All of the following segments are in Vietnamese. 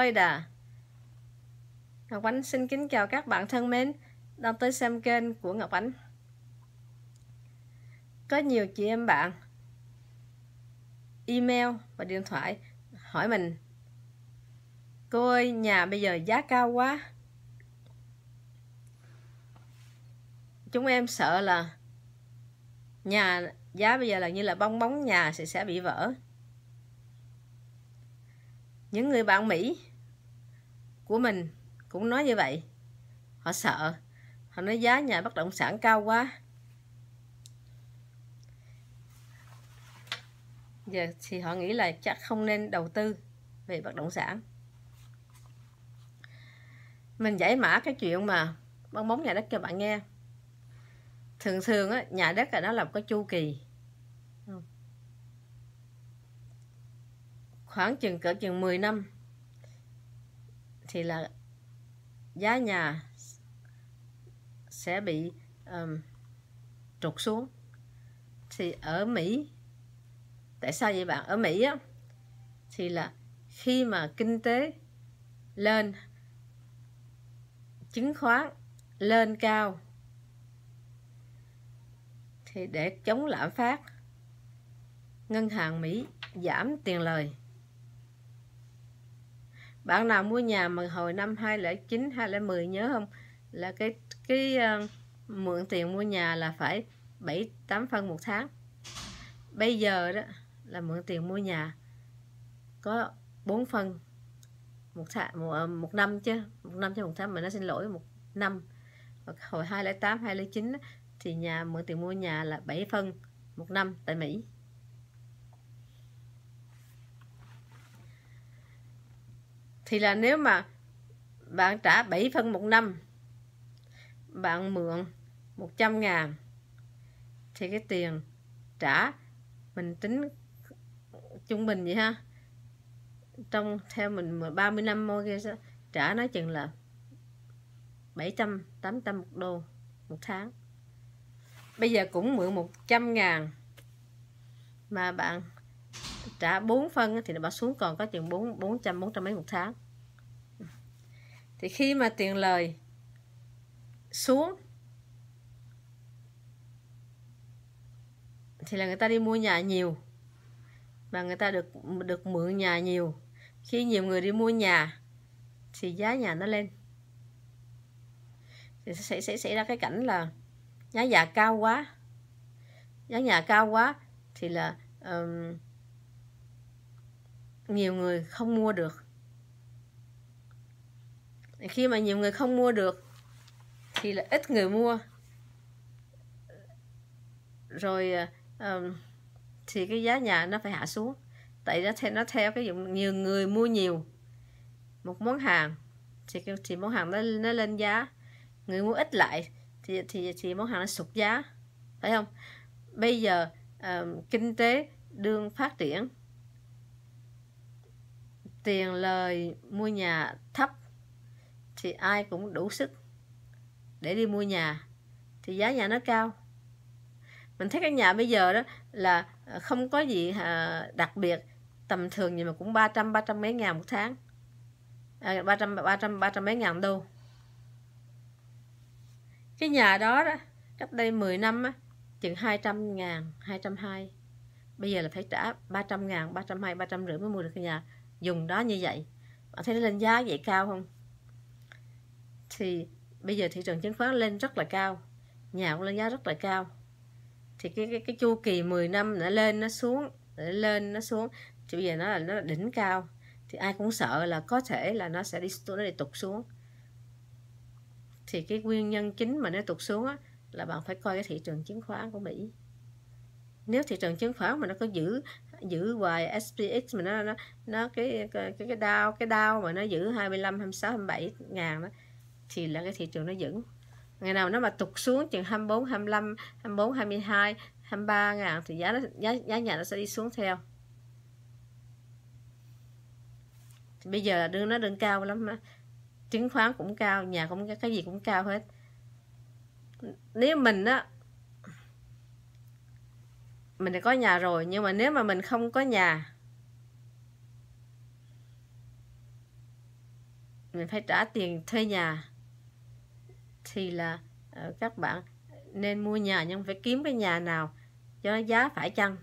Florida. Ngọc Ánh xin kính chào các bạn thân mến đang tới xem kênh của Ngọc Ánh. Có nhiều chị em bạn email và điện thoại hỏi mình Cô ơi, nhà bây giờ giá cao quá. Chúng em sợ là nhà giá bây giờ là như là bong bóng nhà sẽ sẽ bị vỡ. Những người bạn Mỹ của mình cũng nói như vậy họ sợ họ nói giá nhà bất động sản cao quá giờ thì họ nghĩ là chắc không nên đầu tư về bất động sản mình giải mã cái chuyện mà bong bóng nhà đất cho bạn nghe thường thường á, nhà đất là nó là một cái chu kỳ khoảng chừng cỡ chừng 10 năm thì là giá nhà sẽ bị um, trục xuống thì ở Mỹ tại sao vậy bạn ở Mỹ á thì là khi mà kinh tế lên chứng khoán lên cao thì để chống lạm phát ngân hàng Mỹ giảm tiền lời bạn nào mua nhà mà hồi năm 2009 2010 nhớ không là cái cái uh, mượn tiền mua nhà là phải 7 8 phân một tháng bây giờ đó là mượn tiền mua nhà có 4 phân một tháng một, ờ, một năm chứ một năm chứ một tháng mà nó xin lỗi một năm hồi 2008 2009 thì nhà mượn tiền mua nhà là 7 phân một năm tại Mỹ thì là nếu mà bạn trả 7 phân một năm bạn mượn 100 ngàn thì cái tiền trả mình tính trung bình vậy ha trong theo mình 30 năm mua kia trả nói chừng là 700 800 một đô một tháng bây giờ cũng mượn 100 ngàn mà bạn trả 4 phân thì nó bảo xuống còn có chừng 4 400 400 mấy một tháng thì khi mà tiền lời xuống thì là người ta đi mua nhà nhiều và người ta được được mượn nhà nhiều khi nhiều người đi mua nhà thì giá nhà nó lên thì sẽ sẽ xảy ra cái cảnh là giá nhà cao quá giá nhà cao quá thì là um, nhiều người không mua được khi mà nhiều người không mua được thì là ít người mua rồi um, thì cái giá nhà nó phải hạ xuống tại ra theo nó theo cái dụng nhiều người mua nhiều một món hàng thì thì món hàng nó nó lên giá người mua ít lại thì thì thì món hàng nó sụt giá phải không bây giờ um, kinh tế đương phát triển tiền lời mua nhà thấp thì ai cũng đủ sức để đi mua nhà thì giá nhà nó cao mình thấy cái nhà bây giờ đó là à, không có gì à, đặc biệt tầm thường gì mà cũng 300 300 mấy ngàn một tháng à, 300 300 300 mấy ngàn đô cái nhà đó đó cách đây 10 năm á chừng 200 ngàn 220 bây giờ là phải trả 300 ngàn 320 300 rưỡi mới mua được cái nhà dùng đó như vậy bạn thấy nó lên giá vậy cao không thì bây giờ thị trường chứng khoán lên rất là cao nhà cũng lên giá rất là cao thì cái cái, cái chu kỳ 10 năm nó lên nó xuống nó lên nó xuống thì bây giờ nó là nó là đỉnh cao thì ai cũng sợ là có thể là nó sẽ đi nó đi tụt xuống thì cái nguyên nhân chính mà nó tụt xuống á, là bạn phải coi cái thị trường chứng khoán của Mỹ nếu thị trường chứng khoán mà nó có giữ giữ hoài SPX mà nó nó, nó cái, cái cái đau cái đau mà nó giữ 25 26 27 ngàn đó thì là cái thị trường nó vững ngày nào nó mà tụt xuống chừng 24 25 24 22 23 ngàn thì giá giá giá nhà nó sẽ đi xuống theo thì bây giờ đương nó đương cao lắm đó. chứng khoán cũng cao nhà cũng cái gì cũng cao hết nếu mình á mình đã có nhà rồi nhưng mà nếu mà mình không có nhà mình phải trả tiền thuê nhà thì là ờ, các bạn nên mua nhà nhưng phải kiếm cái nhà nào cho nó giá phải chăng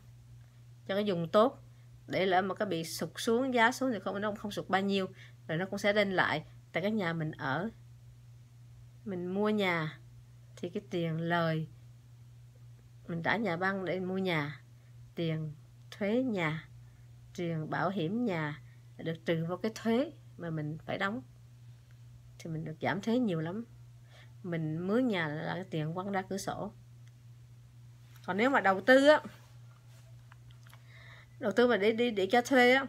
cho nó dùng tốt để lỡ mà có bị sụt xuống giá xuống thì không nó không sụt bao nhiêu rồi nó cũng sẽ lên lại tại cái nhà mình ở mình mua nhà thì cái tiền lời mình trả nhà băng để mua nhà tiền thuế nhà tiền bảo hiểm nhà được trừ vào cái thuế mà mình phải đóng thì mình được giảm thuế nhiều lắm mình mướn nhà là cái tiền quăng ra cửa sổ còn nếu mà đầu tư á đầu tư mà để đi để cho thuê á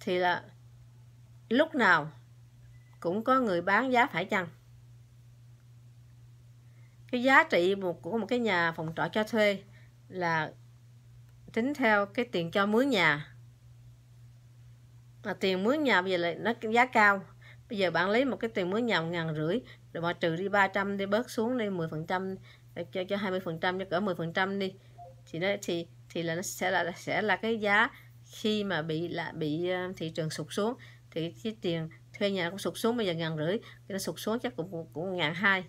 thì là lúc nào cũng có người bán giá phải chăng cái giá trị một của một cái nhà phòng trọ cho thuê là tính theo cái tiền cho mướn nhà mà tiền mướn nhà bây giờ lại nó giá cao bây giờ bạn lấy một cái tiền mướn nhà một ngàn rưỡi rồi mà trừ đi 300 đi bớt xuống đi 10 phần trăm cho cho 20 phần trăm cho cỡ 10 phần trăm đi thì nó thì thì là nó sẽ là sẽ là cái giá khi mà bị là bị ờ, thị trường sụt xuống thì cái tiền thuê nhà cũng sụt xuống bây giờ ngàn rưỡi nó sụt xuống chắc cũng cũng, cũng ngàn hai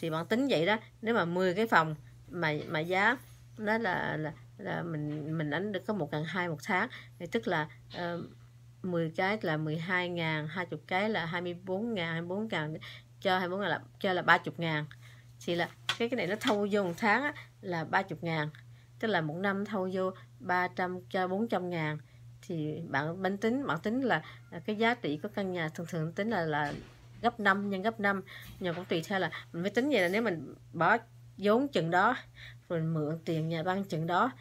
thì bạn tính vậy đó nếu mà 10 cái phòng mà mà giá nó là, là là mình mình đánh được có một ngàn hai một tháng thì tức là uh, ờ, 10 cái là 12 ngàn 20 cái là 24 ngàn 24 ngàn cho 24 ngàn là cho là 30 ngàn thì là cái cái này nó thâu vô một tháng á, là 30 ngàn tức là một năm thâu vô 300 cho 400 ngàn thì bạn bánh tính bạn tính là cái giá trị của căn nhà thường thường tính là là gấp 5 nhân gấp 5 nhưng cũng tùy theo là mình phải tính vậy là nếu mình bỏ vốn chừng đó rồi mình mượn tiền nhà băng chừng đó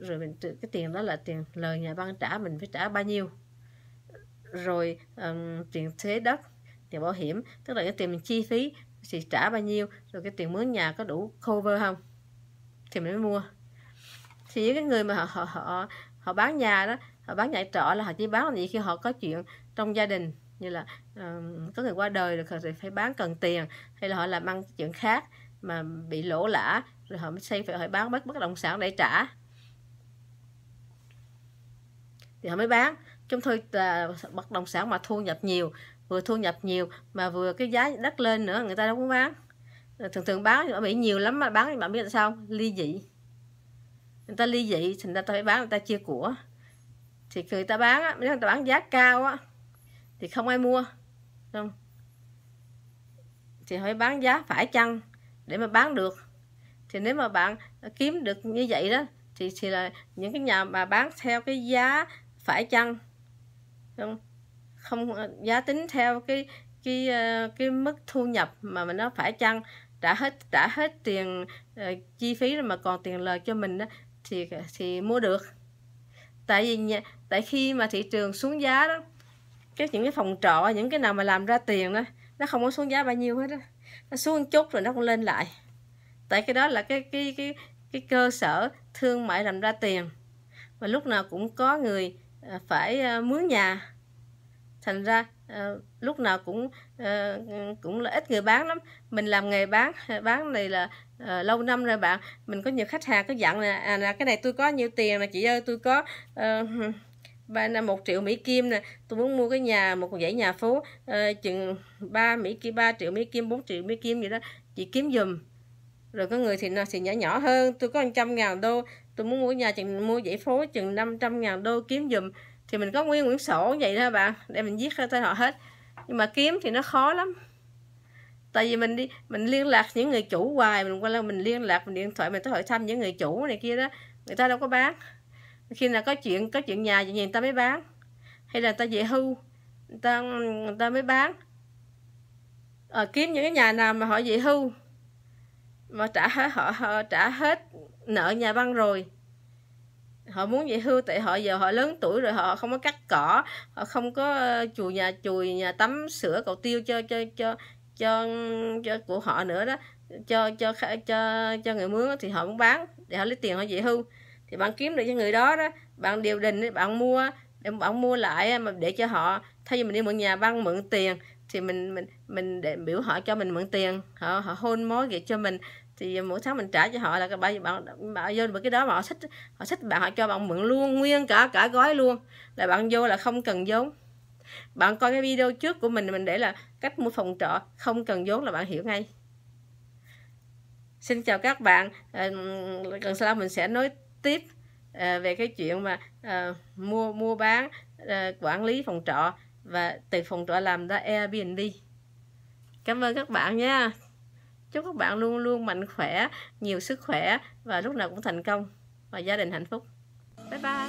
rồi mình cái tiền đó là tiền lời nhà băng trả mình phải trả bao nhiêu rồi um, tiền thuế đất tiền bảo hiểm tức là cái tiền mình chi phí thì trả bao nhiêu rồi cái tiền mướn nhà có đủ cover không thì mình mới mua thì những cái người mà họ họ họ, họ bán nhà đó họ bán nhà trọ là họ chỉ bán là gì khi họ có chuyện trong gia đình như là uh, có người qua đời rồi họ phải bán cần tiền hay là họ làm ăn chuyện khác mà bị lỗ lã rồi họ mới xây phải họ bán bất bất động sản để trả thì họ mới bán chúng thôi là bất động sản mà thu nhập nhiều vừa thu nhập nhiều mà vừa cái giá đất lên nữa người ta đâu có bán ờ, thường thường bán ở mỹ nhiều lắm mà bán bạn biết là sao ly dị người ta ly dị thì người ta phải bán người ta chia của thì người ta bán á người ta bán giá cao á thì không ai mua không thì phải bán giá phải chăng để mà bán được thì nếu mà bạn kiếm được như vậy đó thì thì là những cái nhà mà bán theo cái giá phải chăng không không ờ, giá tính theo cái cái ờ, cái mức thu nhập mà mình nó phải chăng đã hết đã hết tiền uh, chi phí rồi mà còn tiền lời cho mình đó, thì thì mua được tại vì tại khi mà thị trường xuống giá đó cái những cái phòng trọ những cái nào mà làm ra tiền đó nó không có xuống giá bao nhiêu hết á nó xuống một chút rồi nó cũng lên lại tại cái đó là cái cái cái cái cơ sở thương mại làm ra tiền và lúc nào cũng có người ờ, phải ờ, mướn nhà thành ra ờ, lúc nào cũng cũng là ít người bán lắm mình làm nghề bán bán này là lâu năm rồi bạn mình có nhiều khách hàng cứ dặn là à, cái này tôi có nhiều tiền là chị ơi tôi có uh, ba năm một triệu mỹ kim nè tôi muốn mua cái nhà một dãy nhà phố à, chừng 3 mỹ kim ba triệu mỹ kim 4 triệu mỹ kim gì đó chị kiếm dùm rồi có người thì nó thì nhỏ nhỏ hơn tôi có 100 ngàn đô tôi muốn mua nhà chừng mua dãy phố chừng 500 ngàn đô kiếm dùm thì mình có nguyên quyển sổ vậy đó bạn để mình viết ra tên họ hết nhưng mà kiếm thì nó khó lắm tại vì mình đi mình liên lạc những người chủ hoài mình qua là mình liên lạc mình điện thoại mình tới hỏi thăm những người chủ này kia đó người ta đâu có bán khi nào có chuyện có chuyện nhà gì người ta mới bán hay là người ta về hưu người ta người ta mới bán à, kiếm những cái nhà nào mà họ về hưu mà trả hết họ, họ trả hết nợ nhà băng rồi họ muốn về hưu tại họ giờ họ lớn tuổi rồi họ không có cắt cỏ họ không có ờ, chùi nhà chùi nhà tắm sửa cầu tiêu cho cho cho cho cho của họ nữa đó cho cho cho cho, cho người mướn thì họ muốn bán để họ lấy tiền họ về hưu thì bạn kiếm được cho người đó đó bạn điều đình bạn mua để bạn mua lại mà để cho họ thay vì mình đi mượn nhà băng mượn tiền thì mình mình mình để biểu họ cho mình mượn tiền họ họ hôn mối gì cho mình thì mỗi tháng mình trả cho họ là bao nhiêu bạn bạn vô cái đó mà họ thích họ thích bạn họ cho bạn mượn luôn nguyên cả cả gói luôn là bạn vô là không cần vốn bạn coi cái video trước của mình mình để là cách mua phòng trọ không cần vốn là bạn hiểu ngay xin chào các bạn cần ờ, sau mình sẽ nói tiếp à, về cái chuyện mà à, mua mua bán à, quản lý phòng trọ và từ phòng trọ làm ra Airbnb cảm ơn các bạn nha chúc các bạn luôn luôn mạnh khỏe nhiều sức khỏe và lúc nào cũng thành công và gia đình hạnh phúc bye bye